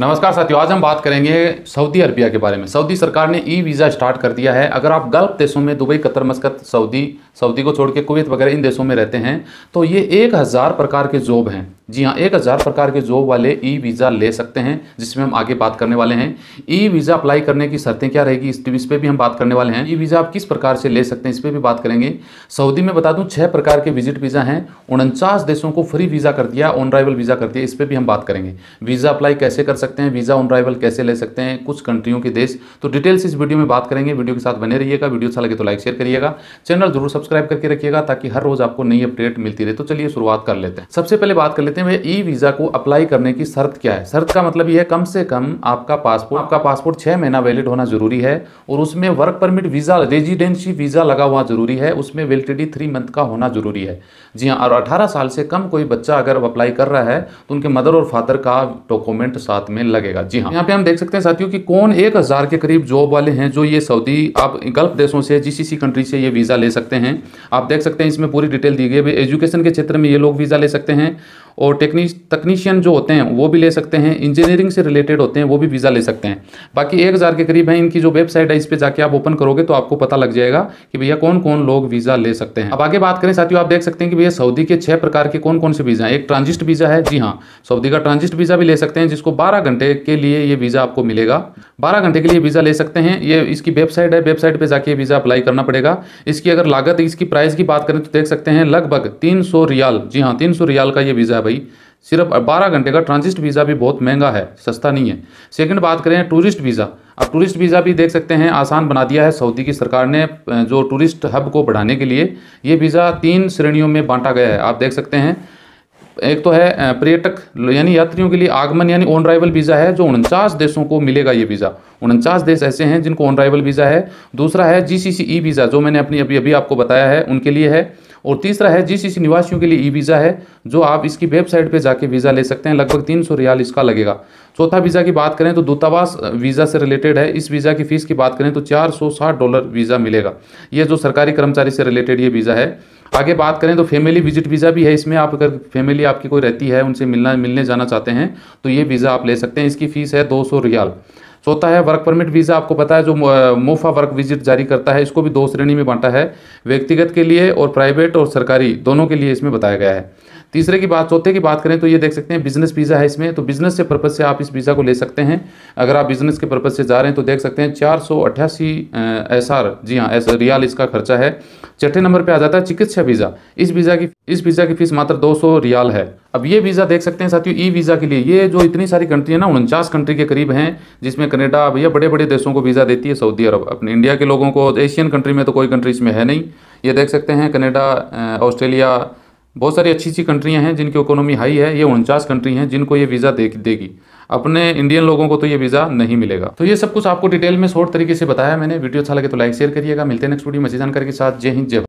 नमस्कार साथियों आज हम बात करेंगे सऊदी अरबिया के बारे में सऊदी सरकार ने ई वीज़ा स्टार्ट कर दिया है अगर आप गल्फ देशों में Dubai Qatar Muscat Saudi Saudi को छोड़ के कुवैत वगैरह इन देशों में रहते हैं तो ये एक हज़ार प्रकार के जॉब हैं जी हाँ एक हज़ार प्रकार के जॉब वाले ई वीज़ा ले सकते हैं जिसमें हम आगे बात करने वाले हैं ई वीज़ा अप्लाई करने की शर्तें क्या रहेगी इस इस पर भी हम बात करने वाले हैं ई वीज़ा आप किस प्रकार से ले सकते हैं इस पर भी बात करेंगे सऊदी में बता दूँ छः प्रकार के विजिट वीज़ा हैं उनचास देशों को फ्री वीज़ा कर दिया ऑन ड्राइवल वीज़ा कर दिया इस पर भी हम बात करेंगे वीज़ा अप्लाई कैसे कर सकते सकते हैं वीज़ा ऑन अराइवल कैसे ले सकते हैं कुछ कंट्रियों के देश तो डिटेल्स इस वीडियो में बात करेंगे वीडियो के साथ बने रहिएगा वीडियो अच्छा लगे तो लाइक शेयर करिएगा चैनल जरूर सब्सक्राइब करके रखिएगा ताकि हर रोज़ आपको नई अपडेट मिलती रहे तो चलिए शुरुआत कर लेते हैं सबसे पहले बात कर लेते हैं भैया ई वीज़ा को अप्लाई करने की शर्त क्या है शर्त का मतलब यह है कम से कम आपका पासपोर्ट आपका पासपोर्ट छः महीना वैलिड होना जरूरी है और उसमें work permit visa residency visa लगा हुआ जरूरी है उसमें वेलिडिटी थ्री मंथ का होना जरूरी है जी हाँ और अठारह साल से कम कोई बच्चा अगर अप्लाई कर रहा है तो उनके मदर और फादर का डॉक्यूमेंट साथ में लगेगा जी हाँ यहाँ पे हम देख सकते हैं साथियों कि कौन एक हज़ार के करीब जॉब वाले हैं जो ये सऊदी आप गल्फ देशों से जीसीसी कंट्री से ये वीज़ा ले सकते हैं आप देख सकते हैं इसमें पूरी डिटेल दी गई है एजुकेशन के क्षेत्र में ये लोग वीज़ा ले सकते हैं और टेक्नी तकनीशियन जो होते हैं वो भी ले सकते हैं इंजीनियरिंग से रिलेटेड होते हैं वो भी वीज़ा ले सकते हैं बाकी एक हज़ार के करीब है इनकी जो वेबसाइट है इस पर जाके आप ओपन करोगे तो आपको पता लग जाएगा कि भैया कौन कौन लोग वीज़ा ले सकते हैं अब आगे बात करें साथियों आप देख सकते हैं कि भैया सऊदी के छः प्रकार के कौन कौन से वीज़ा हैं एक ट्रांजिस्ट वीज़ा है जी हाँ सऊदी का ट्रांजिस्ट वीज़ा भी ले सकते हैं जिसको बारह घंटे के लिए ये वीज़ा आपको मिलेगा बारह घंटे के लिए वीज़ा ले सकते हैं ये इसकी वेबसाइट है वेबसाइट पर जाके वीज़ा अप्लाई करना पड़ेगा इसकी अगर लागत इसकी प्राइस की बात करें तो देख सकते हैं लगभग तीन रियाल जी हाँ तीन रियाल का ये वीज़ा है भाई सिर्फ बारह घंटे का ट्रांजिट वीज़ा भी बहुत महंगा है सस्ता नहीं है सेकंड बात करें टूरिस्ट वीज़ा अब टूरिस्ट वीज़ा भी देख सकते हैं आसान बना दिया है सऊदी की सरकार ने जो टूरिस्ट हब को बढ़ाने के लिए ये वीज़ा तीन श्रेणियों में बांटा गया है आप देख सकते हैं एक तो है पर्यटक यानी यात्रियों के लिए आगमन यानी ऑन राइवल वीज़ा है जो उनचास देशों को मिलेगा ये वीज़ा उनचास देश ऐसे हैं जिनको ऑन राइवल वीज़ा है दूसरा है जी वीज़ा e जो मैंने अपनी अभी अभी आपको बताया है उनके लिए है और तीसरा है जीसीसी निवासियों के लिए ई वीज़ा है जो आप इसकी वेबसाइट पर जाके वीज़ा ले सकते हैं लगभग तीन सौ रियाल इसका लगेगा चौथा वीज़ा की बात करें तो दूतावास वीज़ा से रिलेटेड है इस वीज़ा की फ़ीस की बात करें तो चार सौ साठ डॉलर वीज़ा मिलेगा ये जो सरकारी कर्मचारी से रिलेटेड ये वीज़ा है आगे बात करें तो फैमिली विजिट वीज़ा भी है इसमें आप अगर फैमिली आपकी कोई रहती है उनसे मिलना मिलने जाना चाहते हैं तो ये वीज़ा आप ले सकते हैं इसकी फ़ीस है दो सौ रियाल चौथा है वर्क परमिट वीज़ा आपको पता है जो मुफा वर्क विजिट जारी करता है इसको भी दो श्रेणी में बांटा है व्यक्तिगत के लिए और प्राइवेट और सरकारी दोनों के लिए इसमें बताया गया है तीसरे की बात चौथे की बात करें तो ये देख सकते हैं बिजनेस वीज़ा है इसमें तो बिजनेस से पर्पज़ से आप इस वीज़ा को ले सकते हैं अगर आप बिजनेस के पर्पज़ से जा रहे हैं तो देख सकते हैं चार सौ अट्ठासी एस आर जी हाँ एस रियाल इसका खर्चा है छठे नंबर पर आ जाता है चिकित्सा वीज़ा इस वीज़ा की इस वीज़ा की फीस मात्र दो सौ रियाल है अब ये वीज़ा देख सकते हैं साथियों ई वीज़ा के लिए ये जो इतनी सारी कंट्री है ना उनचास कंट्री के करीब हैं जिसमें कनेडा भैया बड़े बड़े देशों को वीज़ा देती है सऊदी अरब अपने इंडिया के लोगों को एशियन कंट्री में तो कोई कंट्री इसमें है नहीं ये देख सकते हैं कनेडा ऑस्ट्रेलिया बहुत सारी अच्छी अच्छी कंट्रियाँ हैं जिनकी इकोनॉमी हाई है ये उनचास कंट्री हैं जिनको ये वीज़ा दे देगी अपने इंडियन लोगों को तो ये वीज़ा नहीं मिलेगा तो ये सब कुछ आपको डिटेल में शॉर्ट तरीके से बताया मैंने वीडियो अच्छा लगे तो लाइक शेयर करिएगा मिलते हैं नेक्स्ट वीडियो में जानकारी के साथ जय हिंद जय